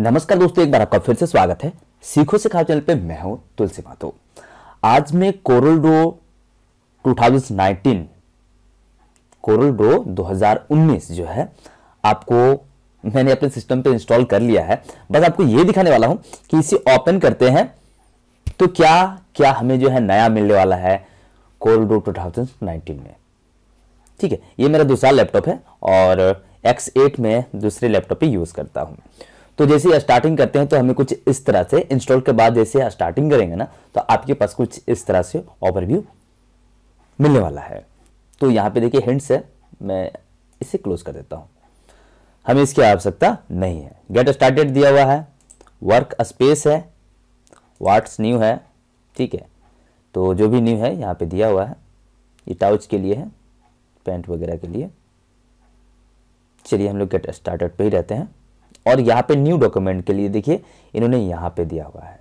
नमस्कार दोस्तों एक बार आपका फिर से स्वागत है सीखो सिखाओ चैनल पे मैं हूं तुलसी मातो आज मैं कोरल डो 2019 कोरल डो 2019 जो है आपको मैंने अपने सिस्टम पे इंस्टॉल कर लिया है बस आपको ये दिखाने वाला हूं कि इसे ओपन करते हैं तो क्या क्या हमें जो है नया मिलने वाला है कोरल डो 2019 में ठीक है ये मेरा दूसरा लैपटॉप है और एक्स में दूसरे लैपटॉप पर यूज़ करता हूँ तो जैसे स्टार्टिंग करते हैं तो हमें कुछ इस तरह से इंस्टॉल के बाद जैसे स्टार्टिंग करेंगे ना तो आपके पास कुछ इस तरह से ओवरव्यू मिलने वाला है तो यहाँ पे देखिए हिंट्स है मैं इसे क्लोज कर देता हूँ हमें इसकी आवश्यकता नहीं है गेट स्टार्टेड दिया हुआ है वर्क स्पेस है वाट्स न्यू है ठीक है तो जो भी न्यू है यहाँ पे दिया हुआ है ये टाउच के लिए है पेंट वगैरह के लिए चलिए हम लोग गेट स्टार्टेड पे ही रहते हैं और यहाँ पे न्यू डॉक्यूमेंट के लिए देखिए इन्होंने यहाँ पे दिया हुआ है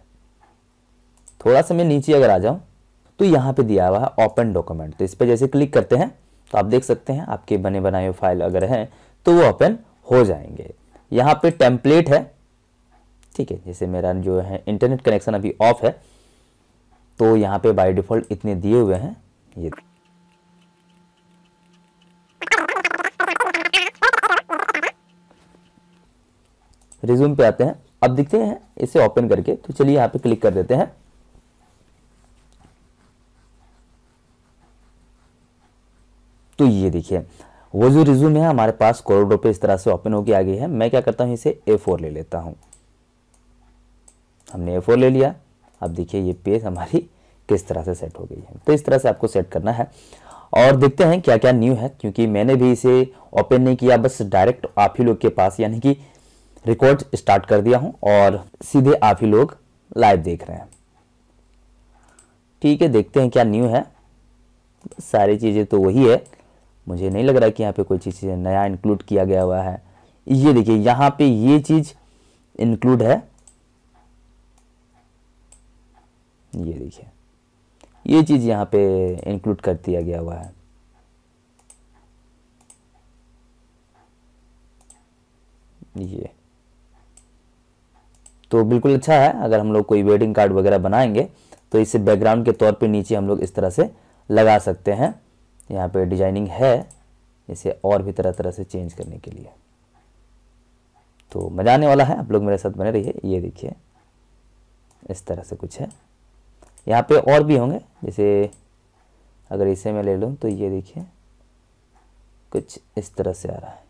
थोड़ा सा मैं नीचे अगर आ जाऊँ तो यहाँ पे दिया हुआ है ओपन डॉक्यूमेंट तो इस पर जैसे क्लिक करते हैं तो आप देख सकते हैं आपके बने बनाए हुए फाइल अगर हैं तो वो ओपन हो जाएंगे यहाँ पर टेम्पलेट है ठीक है जैसे मेरा जो है इंटरनेट कनेक्शन अभी ऑफ है तो यहाँ पे बाय डिफ़ॉल्ट इतने दिए हुए हैं ये रिज्यूम पे आते हैं अब दिखते हैं इसे ओपन करके तो चलिए यहाँ पे क्लिक कर देते हैं तो ये देखिए वो जो रिज्यूम है हमारे पास करोड़ों पे इस तरह से ओपन होके आ गई है मैं क्या करता हूँ इसे ए फोर ले लेता हूँ हमने ए फोर ले लिया अब देखिए ये पेज हमारी किस तरह से सेट हो गई है तो इस तरह से आपको सेट करना है और देखते हैं क्या क्या न्यू है क्योंकि मैंने भी इसे ओपन नहीं किया बस डायरेक्ट आप ही लोग के पास यानी कि रिकॉर्ड स्टार्ट कर दिया हूं और सीधे आप ही लोग लाइव देख रहे हैं ठीक है देखते हैं क्या न्यू है सारी चीज़ें तो वही है मुझे नहीं लग रहा कि यहाँ पे कोई चीज़ नया इंक्लूड किया गया हुआ है ये देखिए यहाँ पे ये चीज़ इंक्लूड है ये देखिए ये चीज़ यहाँ पे इंक्लूड कर दिया गया हुआ है ये तो बिल्कुल अच्छा है अगर हम लोग कोई वेडिंग कार्ड वगैरह बनाएंगे तो इसे बैकग्राउंड के तौर पे नीचे हम लोग इस तरह से लगा सकते हैं यहाँ पे डिजाइनिंग है इसे और भी तरह तरह से चेंज करने के लिए तो मज़ा आने वाला है आप लोग मेरे साथ बने रहिए ये देखिए इस तरह से कुछ है यहाँ पे और भी होंगे जैसे अगर इसे मैं ले लूँ तो ये देखिए कुछ इस तरह से आ रहा है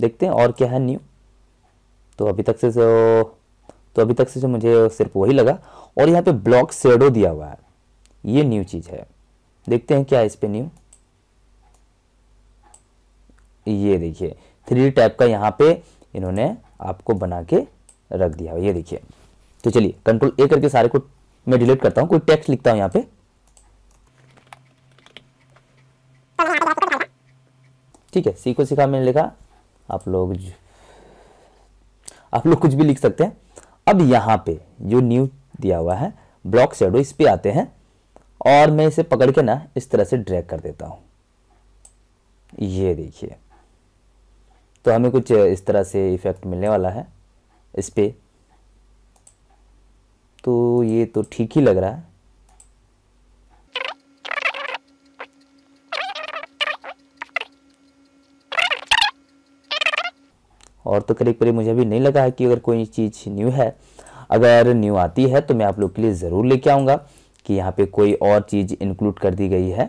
देखते हैं और क्या है न्यू तो अभी तक से जो तो अभी तक से जो मुझे सिर्फ वही लगा और यहाँ पे ब्लॉक सेडो दिया हुआ है ये न्यू चीज़ है देखते हैं क्या है इस पर न्यू ये देखिए थ्री टाइप का यहाँ पे इन्होंने आपको बना के रख दिया हुआ ये देखिए तो चलिए कंट्रोल ए करके सारे को मैं डिलीट करता हूँ कोई टेक्स्ट लिखता हूँ यहाँ पे ठीक है सी को सिखा मैंने लिखा आप लोग आप लोग कुछ भी लिख सकते हैं अब यहाँ पे जो न्यू दिया हुआ है ब्लॉक शेडो इस पर आते हैं और मैं इसे पकड़ के ना इस तरह से ड्रैग कर देता हूँ ये देखिए तो हमें कुछ इस तरह से इफेक्ट मिलने वाला है इस पर तो ये तो ठीक ही लग रहा है और तो करीब करीब मुझे अभी नहीं लगा है कि अगर कोई चीज़ न्यू है अगर न्यू आती है तो मैं आप लोग के लिए ज़रूर लेके आऊँगा कि यहाँ पे कोई और चीज़ इंक्लूड कर दी गई है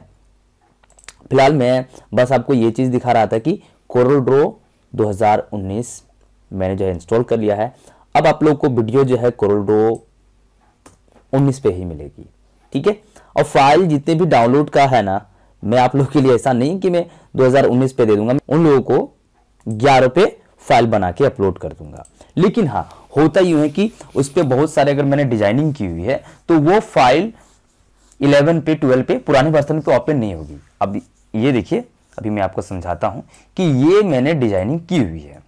फिलहाल मैं बस आपको ये चीज़ दिखा रहा था कि कोरल ड्रो 2019 मैंने जो है इंस्टॉल कर लिया है अब आप लोग को वीडियो जो है कोरल ड्रो उन्नीस पे ही मिलेगी ठीक है और फाइल जितने भी डाउनलोड का है ना मैं आप लोग के लिए ऐसा नहीं कि मैं 2019 पे दे दूंगा उन लोगों को ग्यारह पे फाइल बना के अपलोड कर दूंगा लेकिन हाँ होता यू है कि उस पर बहुत सारे अगर मैंने डिजाइनिंग की हुई है तो वो फाइल इलेवन पे ट्वेल्व पे पुराने वर्सन तो ओपन नहीं होगी अब ये देखिए अभी मैं आपको समझाता हूं कि ये मैंने डिजाइनिंग की हुई है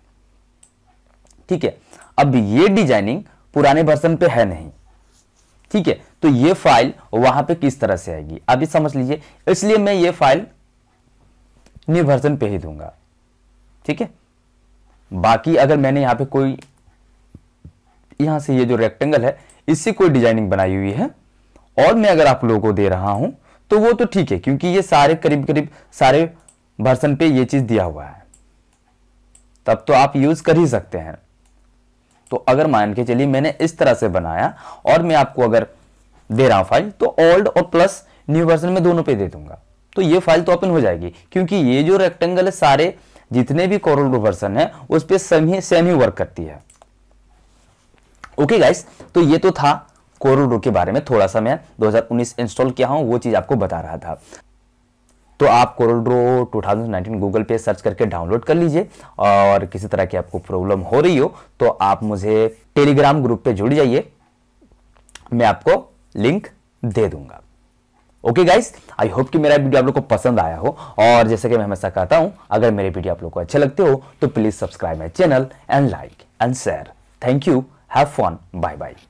ठीक है अब ये डिजाइनिंग पुराने वर्सन पे है नहीं ठीक है तो ये फाइल वहां पे किस तरह से आएगी अभी समझ लीजिए इसलिए मैं ये फाइल न्यू वर्जन पे ही दूंगा ठीक है बाकी अगर मैंने यहां पे कोई यहां से ये जो रेक्टेंगल है इससे कोई डिजाइनिंग बनाई हुई है और मैं अगर आप लोगों को दे रहा हूं तो वो तो ठीक है क्योंकि ये सारे करीब करीब सारे भर्सन पे ये चीज़ दिया हुआ है तब तो आप यूज़ कर ही सकते हैं तो अगर मान के चलिए मैंने इस तरह से बनाया और मैं आपको अगर दे रहा फाइल तो ओल्ड और प्लस न्यू वर्जन में दोनों पे दे दूंगा तो ये फाइल तो ओपन हो जाएगी क्योंकि ये जो रेक्टेंगल है सारे जितने भी कोरल रिवर्सन है उस पर सेम ही सेम ही वर्क करती है ओके गाइस तो ये तो था कोरल रो के बारे में थोड़ा सा मैं 2019 इंस्टॉल किया हूं वो चीज़ आपको बता रहा था तो आप कोरल रो 2019 गूगल पे सर्च करके डाउनलोड कर लीजिए और किसी तरह की आपको प्रॉब्लम हो रही हो तो आप मुझे टेलीग्राम ग्रुप पे जुड़ जाइए मैं आपको लिंक दे दूंगा ओके गाइस आई होप कि मेरा वीडियो आप लोग को पसंद आया हो और जैसे कि मैं हमेशा कहता हूं अगर मेरे वीडियो आप लोग को अच्छे लगते हो तो please subscribe my channel and like and share thank you have fun bye bye